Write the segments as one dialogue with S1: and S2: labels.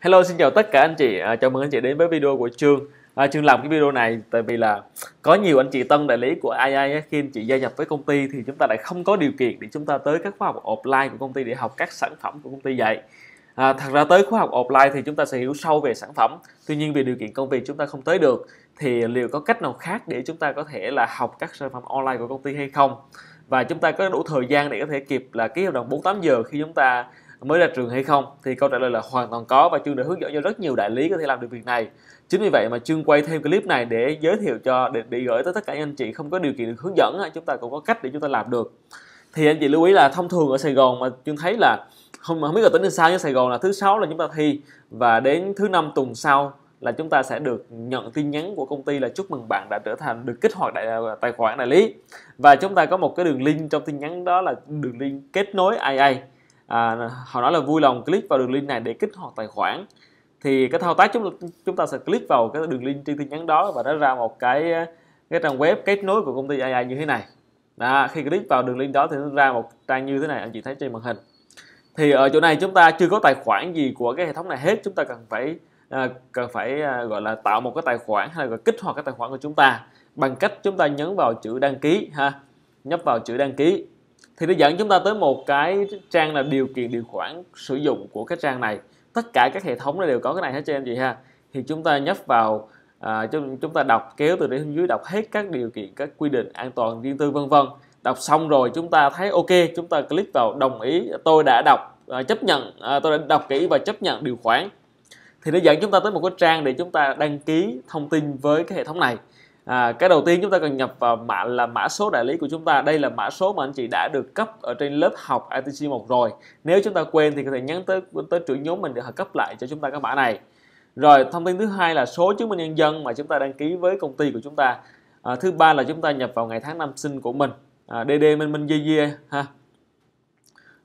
S1: Hello xin chào tất cả anh chị, à, chào mừng anh chị đến với video của Trương à, Trương làm cái video này tại vì là có nhiều anh chị tân đại lý của AI ấy, khi anh chị gia nhập với công ty thì chúng ta lại không có điều kiện để chúng ta tới các khóa học offline của công ty để học các sản phẩm của công ty dạy à, Thật ra tới khóa học offline thì chúng ta sẽ hiểu sâu về sản phẩm Tuy nhiên vì điều kiện công việc chúng ta không tới được thì liệu có cách nào khác để chúng ta có thể là học các sản phẩm online của công ty hay không và chúng ta có đủ thời gian để có thể kịp là ký hợp đồng 48 giờ khi chúng ta mới ra trường hay không thì câu trả lời là hoàn toàn có và chương đã hướng dẫn cho rất nhiều đại lý có thể làm được việc này chính vì vậy mà chương quay thêm clip này để giới thiệu cho để, để gửi tới tất cả anh chị không có điều kiện được hướng dẫn chúng ta cũng có cách để chúng ta làm được thì anh chị lưu ý là thông thường ở sài gòn mà chương thấy là không không biết là tính như sao nhưng sài gòn là thứ sáu là chúng ta thi và đến thứ năm tuần sau là chúng ta sẽ được nhận tin nhắn của công ty là chúc mừng bạn đã trở thành được kích hoạt đại, à, tài khoản đại lý và chúng ta có một cái đường link trong tin nhắn đó là đường link kết nối AI à, họ nói là vui lòng click vào đường link này để kích hoạt tài khoản thì cái thao tác chúng chúng ta sẽ click vào cái đường link trên tin nhắn đó và nó ra một cái cái trang web kết nối của công ty AI như thế này đó, khi click vào đường link đó thì nó ra một trang như thế này anh chị thấy trên màn hình thì ở chỗ này chúng ta chưa có tài khoản gì của cái hệ thống này hết chúng ta cần phải à, cần phải à, gọi là tạo một cái tài khoản hay là kích hoạt cái tài khoản của chúng ta bằng cách chúng ta nhấn vào chữ đăng ký ha nhấp vào chữ đăng ký thì nó dẫn chúng ta tới một cái trang là điều kiện điều khoản sử dụng của cái trang này tất cả các hệ thống này đều có cái này hết cho em chị ha thì chúng ta nhấp vào à, chúng, chúng ta đọc kéo từ trên dưới đọc hết các điều kiện các quy định an toàn riêng tư vân vân đọc xong rồi chúng ta thấy ok chúng ta click vào đồng ý tôi đã đọc à, chấp nhận à, tôi đã đọc kỹ và chấp nhận điều khoản thì nó dẫn chúng ta tới một cái trang để chúng ta đăng ký thông tin với cái hệ thống này À, cái đầu tiên chúng ta cần nhập vào mã là mã số đại lý của chúng ta. Đây là mã số mà anh chị đã được cấp ở trên lớp học ITC 1 rồi. Nếu chúng ta quên thì có thể nhắn tới tới trưởng nhóm mình để họ cấp lại cho chúng ta cái mã này. Rồi thông tin thứ hai là số chứng minh nhân dân mà chúng ta đăng ký với công ty của chúng ta. À, thứ ba là chúng ta nhập vào ngày tháng năm sinh của mình. À, DD Minh Minh di di ha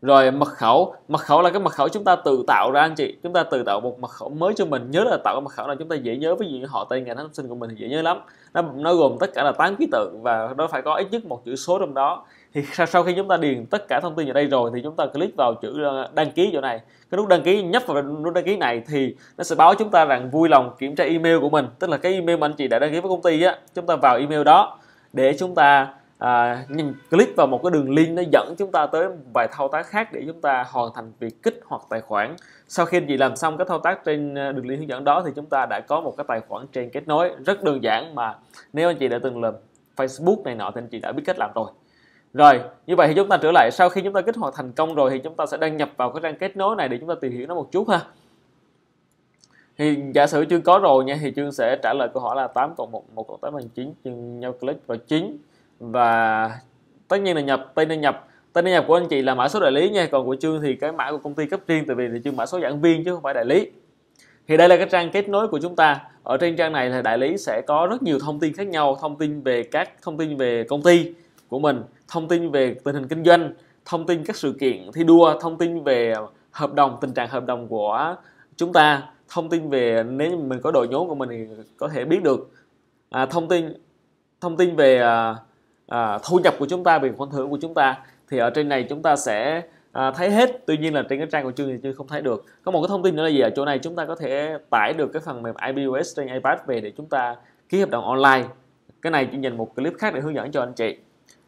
S1: rồi mật khẩu mật khẩu là cái mật khẩu chúng ta tự tạo ra anh chị chúng ta tự tạo một mật khẩu mới cho mình nhớ là tạo cái mật khẩu nào chúng ta dễ nhớ ví dụ như họ tên ngày tháng sinh của mình thì dễ nhớ lắm nó, nó gồm tất cả là 8 ký tự và nó phải có ít nhất một chữ số trong đó thì sau, sau khi chúng ta điền tất cả thông tin vào đây rồi thì chúng ta click vào chữ ờ, đăng ký chỗ này cái nút đăng ký nhấp vào nút đăng ký này thì nó sẽ báo chúng ta rằng vui lòng kiểm tra email của mình tức là cái email mà anh chị đã đăng ký với công ty á chúng ta vào email đó để chúng ta à, click vào một cái đường link nó dẫn chúng ta tới vài thao tác khác để chúng ta hoàn thành việc kích hoạt tài khoản sau khi anh chị làm xong các thao tác trên à, đường link hướng dẫn đó thì chúng ta đã có một cái tài khoản trên kết nối rất đơn giản mà nếu anh chị đã từng làm Facebook này nọ thì anh chị đã biết cách làm rồi rồi, như vậy thì chúng ta trở lại sau khi chúng ta kích hoạt thành công rồi thì chúng ta sẽ đăng nhập vào cái trang kết nối này để chúng ta tìm hiểu nó một chút ha. Thì giả sử chưa có rồi nha thì chương sẽ trả lời câu hỏi là 8 cộng 1 1 cộng 8 bằng 9 chương nhau click vào 9 và tất nhiên là nhập tên đăng nhập tên đăng nhập của anh chị là mã số đại lý nha còn của chương thì cái mã của công ty cấp riêng tại vì thì chương mã số giảng viên chứ không phải đại lý thì đây là cái trang kết nối của chúng ta ở trên trang này là đại lý sẽ có rất nhiều thông tin khác nhau thông tin về các thông tin về công ty của mình thông tin về tình hình kinh doanh thông tin các sự kiện thi đua thông tin về hợp đồng tình trạng hợp đồng của chúng ta thông tin về nếu mình có đội nhóm của mình thì có thể biết được à, thông tin thông tin về uh, à, thu nhập của chúng ta về khoản thưởng của chúng ta thì ở trên này chúng ta sẽ à, thấy hết tuy nhiên là trên cái trang của chương thì chưa không thấy được có một cái thông tin nữa là gì ở chỗ này chúng ta có thể tải được cái phần mềm iOS trên iPad về để chúng ta ký hợp đồng online cái này chương dành một clip khác để hướng dẫn cho anh chị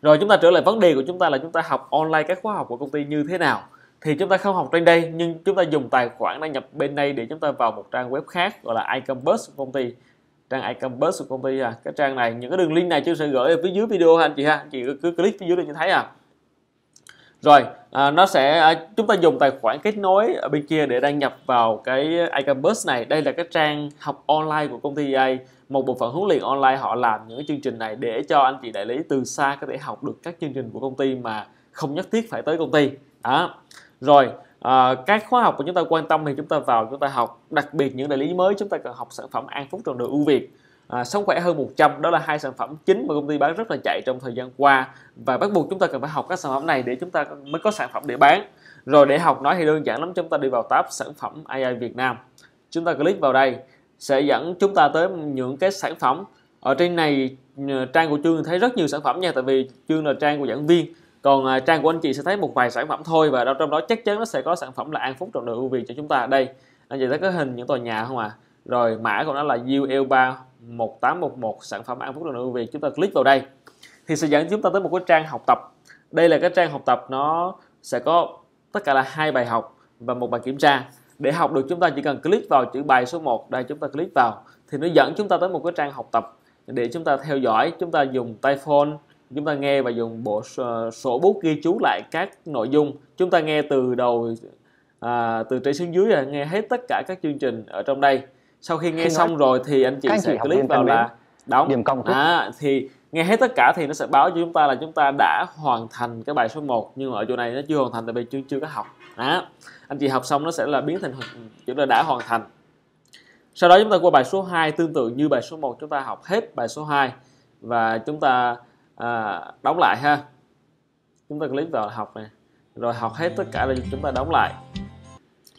S1: rồi chúng ta trở lại vấn đề của chúng ta là chúng ta học online các khóa học của công ty như thế nào thì chúng ta không học trên đây nhưng chúng ta dùng tài khoản đăng nhập bên đây để chúng ta vào một trang web khác gọi là iCampus của công ty trang iCampus của công ty à cái trang này những cái đường link này chúng sẽ gửi ở phía dưới video ha anh chị ha chị cứ click phía dưới để nhìn thấy à rồi à, nó sẽ à, chúng ta dùng tài khoản kết nối ở bên kia để đăng nhập vào cái iCampus này đây là cái trang học online của công ty EA một bộ phận huấn luyện online họ làm những cái chương trình này để cho anh chị đại lý từ xa có thể học được các chương trình của công ty mà không nhất thiết phải tới công ty đó rồi à, các khóa học của chúng ta quan tâm thì chúng ta vào chúng ta học đặc biệt những đại lý mới chúng ta cần học sản phẩm an phúc trường đời ưu việt à, sống khỏe hơn 100 đó là hai sản phẩm chính mà công ty bán rất là chạy trong thời gian qua và bắt buộc chúng ta cần phải học các sản phẩm này để chúng ta mới có sản phẩm để bán rồi để học nói thì đơn giản lắm chúng ta đi vào tab sản phẩm AI Việt Nam chúng ta click vào đây sẽ dẫn chúng ta tới những cái sản phẩm ở trên này ờ, trang của chương thấy rất nhiều sản phẩm nha tại vì chương là trang của giảng viên còn à, trang của anh chị sẽ thấy một vài sản phẩm thôi và trong đó chắc chắn nó sẽ có sản phẩm là an phúc trọn đời ưu việt cho chúng ta đây anh chị thấy có hình những tòa nhà không à rồi mã của nó là UL3 1811 sản phẩm an phúc trọn đời ưu việt chúng ta click vào đây thì sẽ dẫn chúng ta tới một cái trang học tập đây là cái trang học tập nó sẽ có tất cả là hai bài học và một bài kiểm tra để học được chúng ta chỉ cần click vào chữ bài số 1 đây chúng ta click vào thì nó dẫn chúng ta tới một cái trang học tập để chúng ta theo dõi chúng ta dùng tay phone chúng ta nghe và dùng bộ ờ, sổ bút ghi chú lại các nội dung chúng ta nghe từ đầu à, từ trên xuống dưới là nghe hết tất cả các chương trình ở trong đây sau khi nghe khi xong nói, rồi thì anh chị sẽ chị click vào là đóng điểm công à, thì nghe hết tất cả thì nó sẽ báo cho chúng ta là chúng ta đã hoàn thành cái bài số 1 nhưng mà ở chỗ này nó chưa hoàn thành tại vì chưa chưa có học à, anh chị học xong nó sẽ là biến thành chúng ta đã hoàn thành sau đó chúng ta qua bài số 2 tương tự như bài số 1 chúng ta học hết bài số 2 và chúng ta à, đóng lại ha chúng ta click vào học này rồi học hết tất cả là chúng ta đóng lại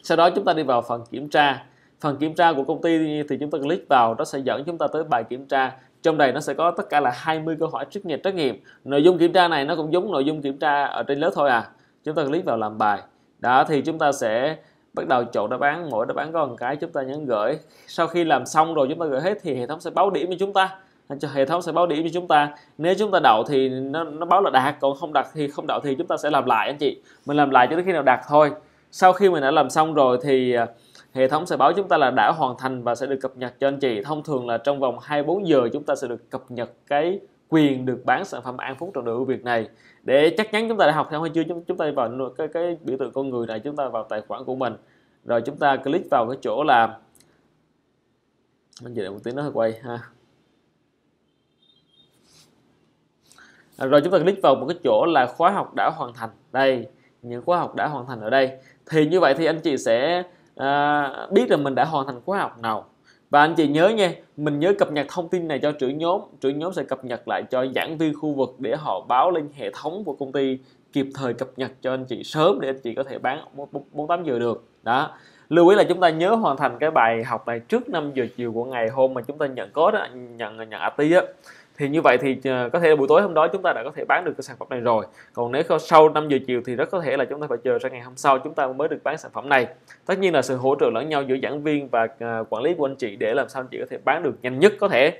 S1: sau đó chúng ta đi vào phần kiểm tra phần kiểm tra của công ty thì chúng ta click vào nó sẽ dẫn chúng ta tới bài kiểm tra trong này nó sẽ có tất cả là 20 câu hỏi trắc nghiệm trắc nghiệm nội dung kiểm tra này nó cũng giống nội dung kiểm tra ở trên lớp thôi à chúng ta click vào làm bài đó thì chúng ta sẽ bắt đầu chọn đáp án mỗi đáp án có một cái chúng ta nhấn gửi sau khi làm xong rồi chúng ta gửi hết thì hệ thống sẽ báo điểm cho chúng ta cho hệ thống sẽ báo điểm cho chúng ta nếu chúng ta đậu thì nó, nó báo là đạt còn không đạt thì không đậu thì chúng ta sẽ làm lại anh chị mình làm lại cho đến khi nào đạt thôi sau khi mình đã làm xong rồi thì à, hệ thống sẽ báo chúng ta là đã hoàn thành và sẽ được cập nhật cho anh chị thông thường là trong vòng 24 giờ chúng ta sẽ được cập nhật cái quyền được bán sản phẩm an phúc trong đội ưu việt này để chắc chắn chúng ta đã học xong hay chưa chúng ta vào cái cái biểu tượng con người này chúng ta vào tài khoản của mình rồi chúng ta click vào cái chỗ là anh chị đợi một tiếng nó hơi quay ha À, rồi chúng ta click vào một cái chỗ là khóa học đã hoàn thành đây những khóa học đã hoàn thành ở đây thì như vậy thì anh chị sẽ à, biết là mình đã hoàn thành khóa học nào và anh chị nhớ nha mình nhớ cập nhật thông tin này cho trưởng nhóm trưởng nhóm sẽ cập nhật lại cho giảng viên khu vực để họ báo lên hệ thống của công ty kịp thời cập nhật cho anh chị sớm để anh chị có thể bán 48 giờ được đó lưu ý là chúng ta nhớ hoàn thành cái bài học này trước 5 giờ chiều của ngày hôm mà chúng ta nhận code đó, nhận nhận AT á thì như vậy thì ờ, có thể là buổi tối hôm đó chúng ta đã có thể bán được cái sản phẩm này rồi còn nếu sau 5 giờ chiều thì rất có thể là chúng ta phải chờ sang ngày hôm sau chúng ta mới được bán sản phẩm này tất nhiên là sự hỗ trợ lẫn nhau giữa giảng viên và ờ, quản lý của anh chị để làm sao anh chị có thể bán được nhanh nhất có thể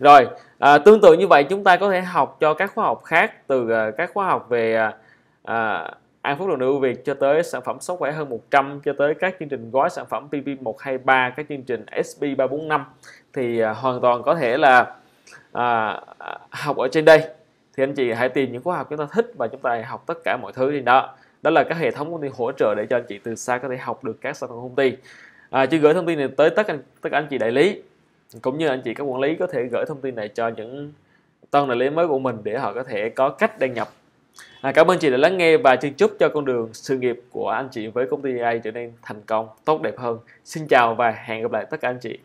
S1: rồi à, tương tự như vậy chúng ta có thể học cho các khóa học khác từ các khóa học về à, An Phúc Đường Ưu Việt cho tới sản phẩm sức khỏe hơn 100 cho tới các chương trình gói sản phẩm PP123 các chương trình SB345 thì à, hoàn toàn có thể là à, học ở trên đây thì anh chị hãy tìm những khóa học chúng ta thích và chúng ta học tất cả mọi thứ trên đó đó là các hệ thống công ty hỗ trợ để cho anh chị từ xa có thể học được các sản phẩm công ty à, chứ gửi thông tin này tới tất anh tất cả anh chị đại lý cũng như anh chị các quản lý có thể gửi thông tin này cho những tân đại lý mới của mình để họ có thể có cách đăng nhập à, cảm ơn chị đã lắng nghe và xin chúc cho con đường sự nghiệp của anh chị với công ty AI trở nên thành công tốt đẹp hơn xin chào và hẹn gặp lại tất cả anh chị